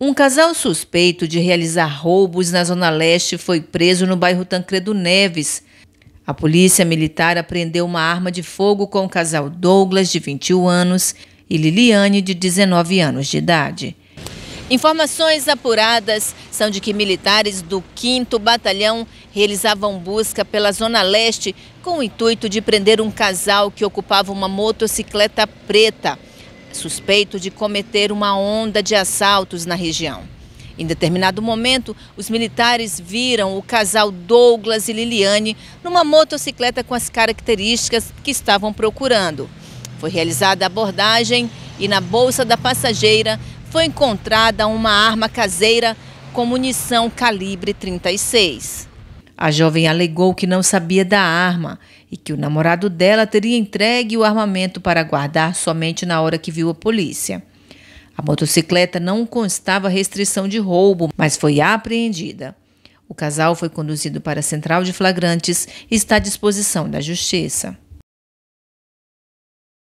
Um casal suspeito de realizar roubos na Zona Leste foi preso no bairro Tancredo Neves. A polícia militar apreendeu uma arma de fogo com o casal Douglas, de 21 anos, e Liliane, de 19 anos de idade. Informações apuradas são de que militares do 5 Batalhão realizavam busca pela Zona Leste com o intuito de prender um casal que ocupava uma motocicleta preta suspeito de cometer uma onda de assaltos na região. Em determinado momento, os militares viram o casal Douglas e Liliane numa motocicleta com as características que estavam procurando. Foi realizada a abordagem e na bolsa da passageira foi encontrada uma arma caseira com munição calibre 36. A jovem alegou que não sabia da arma e que o namorado dela teria entregue o armamento para guardar somente na hora que viu a polícia. A motocicleta não constava restrição de roubo, mas foi apreendida. O casal foi conduzido para a central de flagrantes e está à disposição da justiça.